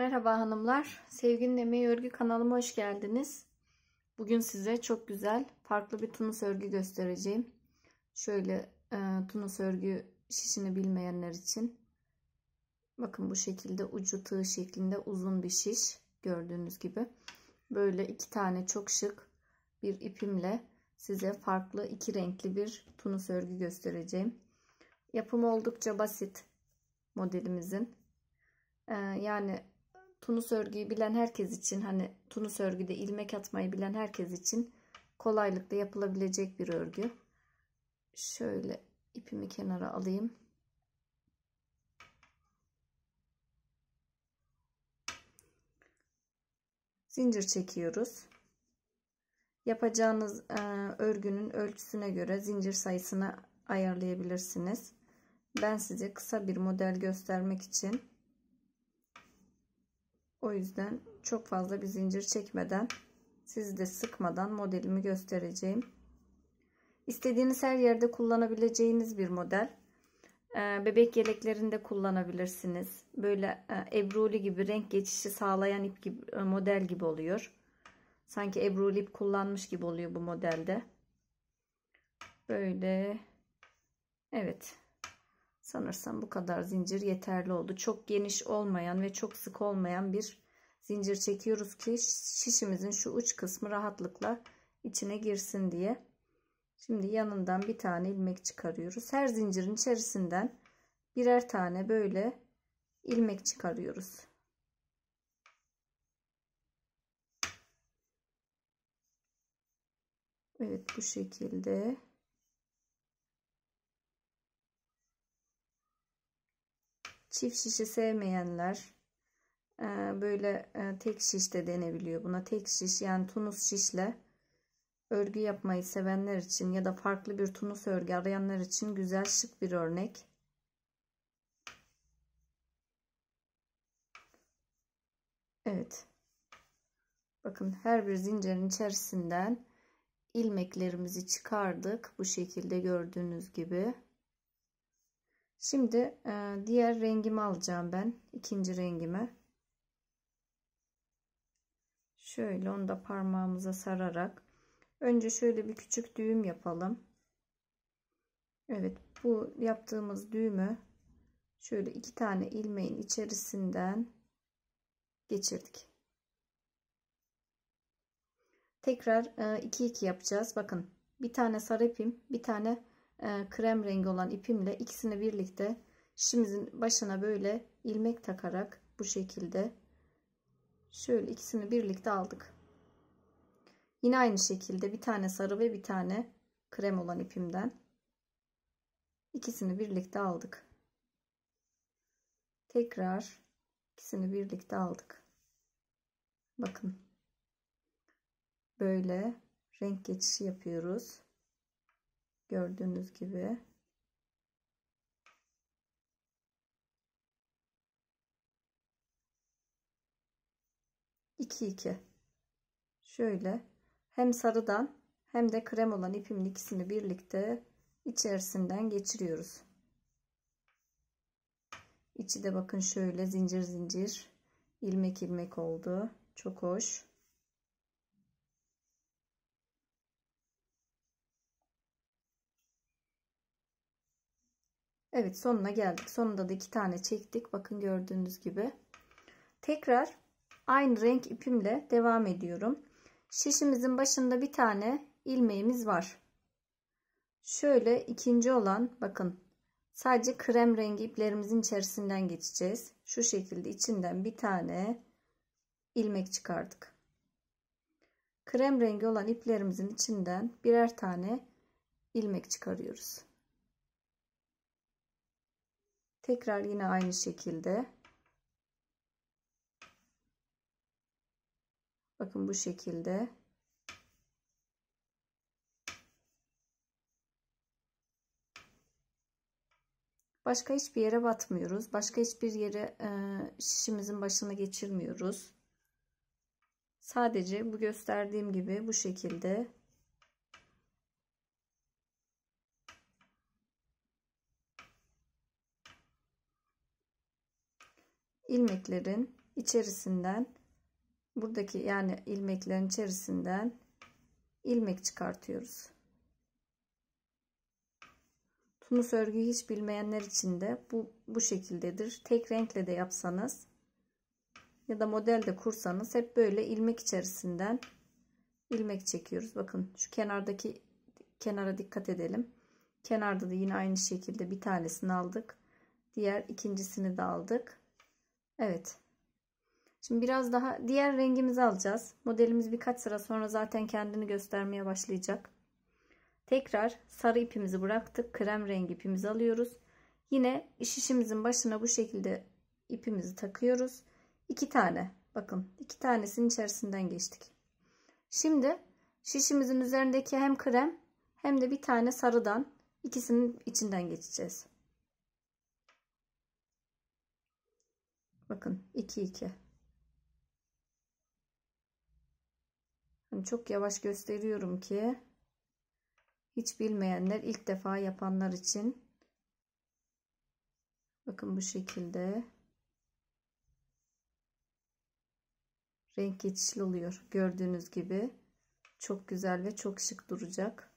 Merhaba hanımlar. Sevginin Emeği Örgü kanalıma hoş geldiniz. Bugün size çok güzel farklı bir tunus örgü göstereceğim. Şöyle e, tunus örgü şişini bilmeyenler için. Bakın bu şekilde ucu tığ şeklinde uzun bir şiş gördüğünüz gibi. Böyle iki tane çok şık bir ipimle size farklı iki renkli bir tunus örgü göstereceğim. Yapımı oldukça basit modelimizin. E, yani Tunus örgüyü bilen herkes için hani tunus örgüde ilmek atmayı bilen herkes için kolaylıkla yapılabilecek bir örgü. Şöyle ipimi kenara alayım. Zincir çekiyoruz. Yapacağınız e, örgünün ölçüsüne göre zincir sayısını ayarlayabilirsiniz. Ben size kısa bir model göstermek için o yüzden çok fazla bir zincir çekmeden sizi de sıkmadan modelimi göstereceğim. İstediğiniz her yerde kullanabileceğiniz bir model. Ee, bebek yeleklerinde kullanabilirsiniz. Böyle e, ebruli gibi renk geçişi sağlayan ip gibi e, model gibi oluyor. Sanki ebruli ip kullanmış gibi oluyor bu modelde. Böyle. Evet. Sanırsam bu kadar zincir yeterli oldu. Çok geniş olmayan ve çok sık olmayan bir zincir çekiyoruz ki şişimizin şu uç kısmı rahatlıkla içine girsin diye. Şimdi yanından bir tane ilmek çıkarıyoruz. Her zincirin içerisinden birer tane böyle ilmek çıkarıyoruz. Evet bu şekilde. Çift şişe sevmeyenler e, böyle e, tek şiş de denebiliyor. Buna tek şiş yani tunus şişle örgü yapmayı sevenler için ya da farklı bir tunus örgü arayanlar için güzel şık bir örnek. Evet. Bakın her bir zincirin içerisinden ilmeklerimizi çıkardık. Bu şekilde gördüğünüz gibi. Şimdi e, diğer rengimi alacağım ben. ikinci rengimi. Şöyle onu da parmağımıza sararak. Önce şöyle bir küçük düğüm yapalım. Evet bu yaptığımız düğümü şöyle iki tane ilmeğin içerisinden geçirdik. Tekrar 2 e, yapacağız. Bakın bir tane sarı ipim bir tane e, krem rengi olan ipimle ikisini birlikte şişimizin başına böyle ilmek takarak bu şekilde şöyle ikisini birlikte aldık. Yine aynı şekilde bir tane sarı ve bir tane krem olan ipimden ikisini birlikte aldık. Tekrar ikisini birlikte aldık. Bakın böyle renk geçişi yapıyoruz. Gördüğünüz gibi. iki iki. Şöyle hem sarıdan hem de krem olan ipimin ikisini birlikte içerisinden geçiriyoruz. İçi de bakın şöyle zincir zincir ilmek ilmek oldu. Çok hoş. Evet sonuna geldik. Sonunda da iki tane çektik. Bakın gördüğünüz gibi. Tekrar aynı renk ipimle devam ediyorum. Şişimizin başında bir tane ilmeğimiz var. Şöyle ikinci olan bakın sadece krem rengi iplerimizin içerisinden geçeceğiz. Şu şekilde içinden bir tane ilmek çıkardık. Krem rengi olan iplerimizin içinden birer tane ilmek çıkarıyoruz. Tekrar yine aynı şekilde. Bakın bu şekilde. Başka hiçbir yere batmıyoruz. Başka hiçbir yere e, şişimizin başına geçirmiyoruz. Sadece bu gösterdiğim gibi bu şekilde ilmeklerin içerisinden buradaki yani ilmeklerin içerisinden ilmek çıkartıyoruz. Tunus örgüyü hiç bilmeyenler için de bu, bu şekildedir. Tek renkle de yapsanız ya da model de kursanız hep böyle ilmek içerisinden ilmek çekiyoruz. Bakın şu kenardaki kenara dikkat edelim. Kenarda da yine aynı şekilde bir tanesini aldık. Diğer ikincisini de aldık. Evet. Şimdi biraz daha diğer rengimizi alacağız. Modelimiz birkaç sıra sonra zaten kendini göstermeye başlayacak. Tekrar sarı ipimizi bıraktık. Krem rengi ipimizi alıyoruz. Yine şişimizin başına bu şekilde ipimizi takıyoruz. İki tane. Bakın iki tanesinin içerisinden geçtik. Şimdi şişimizin üzerindeki hem krem hem de bir tane sarıdan ikisinin içinden geçeceğiz. Bakın 2 2. Yani çok yavaş gösteriyorum ki hiç bilmeyenler ilk defa yapanlar için bakın bu şekilde renk geçişli oluyor gördüğünüz gibi çok güzel ve çok şık duracak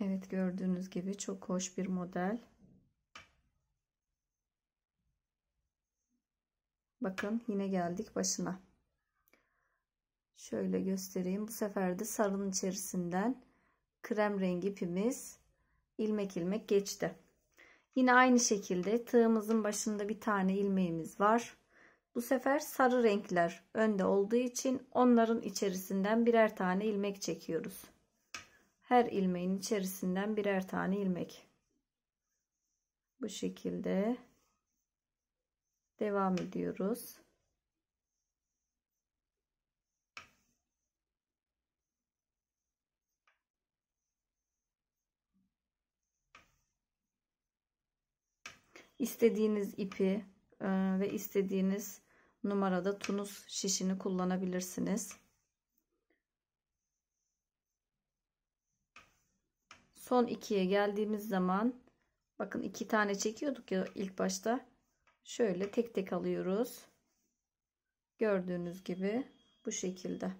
Evet gördüğünüz gibi çok hoş bir model. Bakın yine geldik başına. Şöyle göstereyim. Bu sefer de sarının içerisinden krem rengi ipimiz ilmek ilmek geçti. Yine aynı şekilde tığımızın başında bir tane ilmeğimiz var. Bu sefer sarı renkler önde olduğu için onların içerisinden birer tane ilmek çekiyoruz her ilmeğin içerisinden birer tane ilmek bu şekilde devam ediyoruz istediğiniz ipi e, ve istediğiniz numarada tunus şişini kullanabilirsiniz. son ikiye geldiğimiz zaman bakın iki tane çekiyorduk ya ilk başta şöyle tek tek alıyoruz gördüğünüz gibi bu şekilde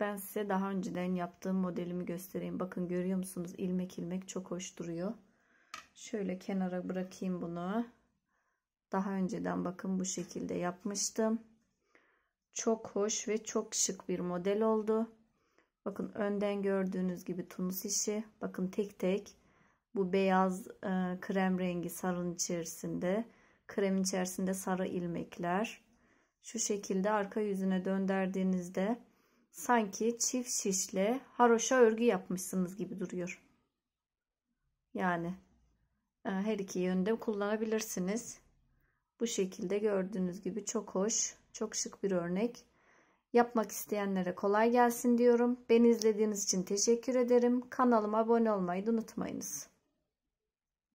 ben size daha önceden yaptığım modelimi göstereyim bakın görüyor musunuz ilmek ilmek çok hoş duruyor şöyle kenara bırakayım bunu daha önceden bakın bu şekilde yapmıştım çok hoş ve çok şık bir model oldu Bakın önden gördüğünüz gibi tunus işi. Bakın tek tek bu beyaz e, krem rengi sarın içerisinde. Kremin içerisinde sarı ilmekler. Şu şekilde arka yüzüne dönderdiğinizde sanki çift şişle haroşa örgü yapmışsınız gibi duruyor. Yani e, her iki yönde kullanabilirsiniz. Bu şekilde gördüğünüz gibi çok hoş, çok şık bir örnek. Yapmak isteyenlere kolay gelsin diyorum. Beni izlediğiniz için teşekkür ederim. Kanalıma abone olmayı unutmayınız.